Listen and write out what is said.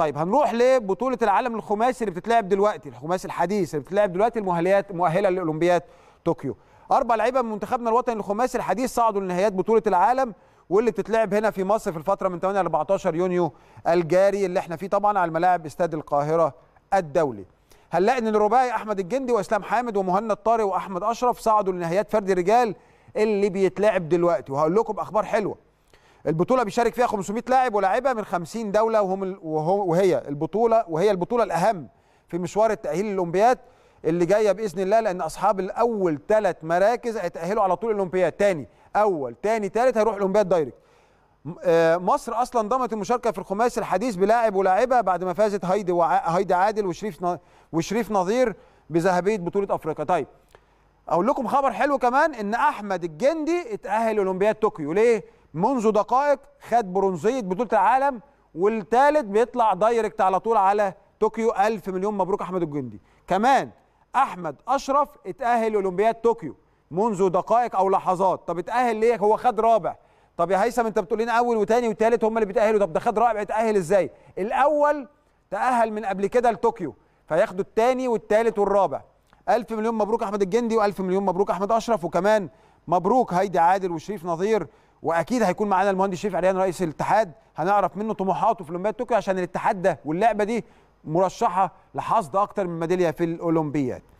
طيب هنروح لبطوله العالم الخماسي اللي بتتلعب دلوقتي الخماسي الحديث اللي بتتلعب دلوقتي المؤهلات مؤهله لاولمبياد طوكيو اربع لعيبه من منتخبنا الوطني الخماسي الحديث صعدوا لنهائيات بطوله العالم واللي بتتلعب هنا في مصر في الفتره من 8 ل 14 يونيو الجاري اللي احنا فيه طبعا على الملاعب استاد القاهره الدولي هنلاقي ان الرباعي احمد الجندي واسلام حامد ومهند طارق واحمد اشرف صعدوا لنهائيات فرد الرجال اللي بيتلعب دلوقتي وهقول لكم اخبار حلوه البطوله بيشارك فيها 500 لاعب ولاعيبه من 50 دوله وهم وهي البطوله وهي البطوله الاهم في مشوار التاهيل للاولمبياد اللي جايه باذن الله لان اصحاب الاول ثلاث مراكز هيتاهلوا على طول الاولمبياد ثاني اول ثاني ثالث هيروح الاولمبياد دايركت آه، مصر اصلا ضمت المشاركه في الخماسي الحديث بلاعب ولاعبه بعد ما فازت هايدي وع... هايدي عادل وشريف وشريف نظير بذهبيه بطوله افريقيا طيب اقول لكم خبر حلو كمان ان احمد الجندي اتاهل اولمبياد طوكيو ليه منذ دقائق خد برونزيه بطوله العالم والتالت بيطلع دايركت على طول على طوكيو الف مليون مبروك احمد الجندي كمان احمد اشرف اتاهل اولمبياد طوكيو منذ دقائق او لحظات طب اتاهل ليه هو خد رابع طب يا هيثم انت بتقول لنا اول وثاني وثالث هم اللي بيتاهلوا طب ده خد رابع اتاهل ازاي الاول تاهل من قبل كده لطوكيو فياخدوا الثاني والثالث والرابع ألف مليون مبروك أحمد الجندي وألف مليون مبروك أحمد أشرف وكمان مبروك هيدي عادل وشريف نظير واكيد هيكون معانا المهندس شريف عريان رئيس الاتحاد هنعرف منه طموحاته في اولمبياد طوكيو عشان الاتحاد ده واللعبه دي مرشحه لحصد اكتر من ميداليه في الاولمبياد